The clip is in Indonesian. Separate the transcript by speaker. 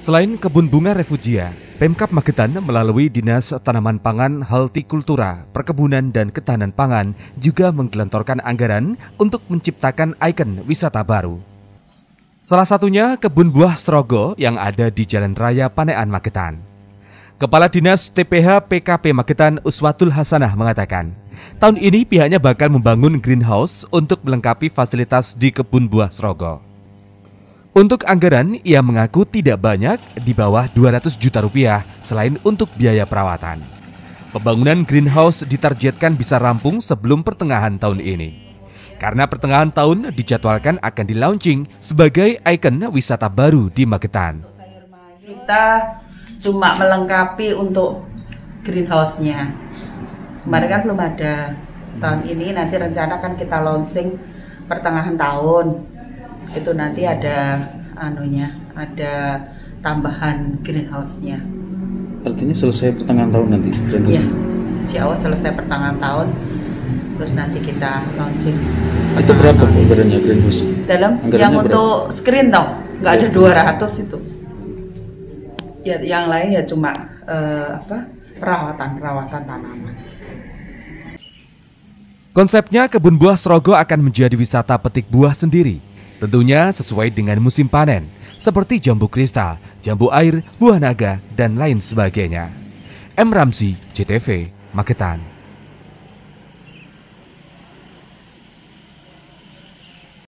Speaker 1: Selain kebun bunga refugia, Pemkap Magetan melalui Dinas Tanaman Pangan, Haltikultura, Perkebunan dan Ketahanan Pangan juga menggelontorkan anggaran untuk menciptakan ikon wisata baru. Salah satunya kebun buah Srogo yang ada di Jalan Raya Panean Magetan. Kepala Dinas TPH PKP Magetan Uswatul Hasanah mengatakan, tahun ini pihaknya bakal membangun greenhouse untuk melengkapi fasilitas di kebun buah Srogo. Untuk anggaran, ia mengaku tidak banyak di bawah 200 juta rupiah selain untuk biaya perawatan. Pembangunan greenhouse ditargetkan bisa rampung sebelum pertengahan tahun ini. Karena pertengahan tahun dijadwalkan akan dilaunching sebagai ikon wisata baru di Magetan.
Speaker 2: Kita cuma melengkapi untuk greenhouse-nya. Kemarin kan belum ada. Tahun ini nanti rencana kan kita launching pertengahan tahun itu nanti ada anunya, ada tambahan greenhouse-nya. Artinya selesai pertengahan tahun nanti? Iya, Si awal selesai pertengahan tahun, terus nanti kita launching. Itu berapa ah. anggarannya greenhouse? Dalam anggarannya yang berapa? untuk screen dong, nggak ya. ada 200 iya. itu. Ya, yang lain ya cuma uh, apa perawatan perawatan tanaman.
Speaker 1: Konsepnya kebun buah Srogo akan menjadi wisata petik buah sendiri Tentunya sesuai dengan musim panen, seperti jambu kristal, jambu air, buah naga, dan lain sebagainya. M. Ramzi, CTV, Magetan.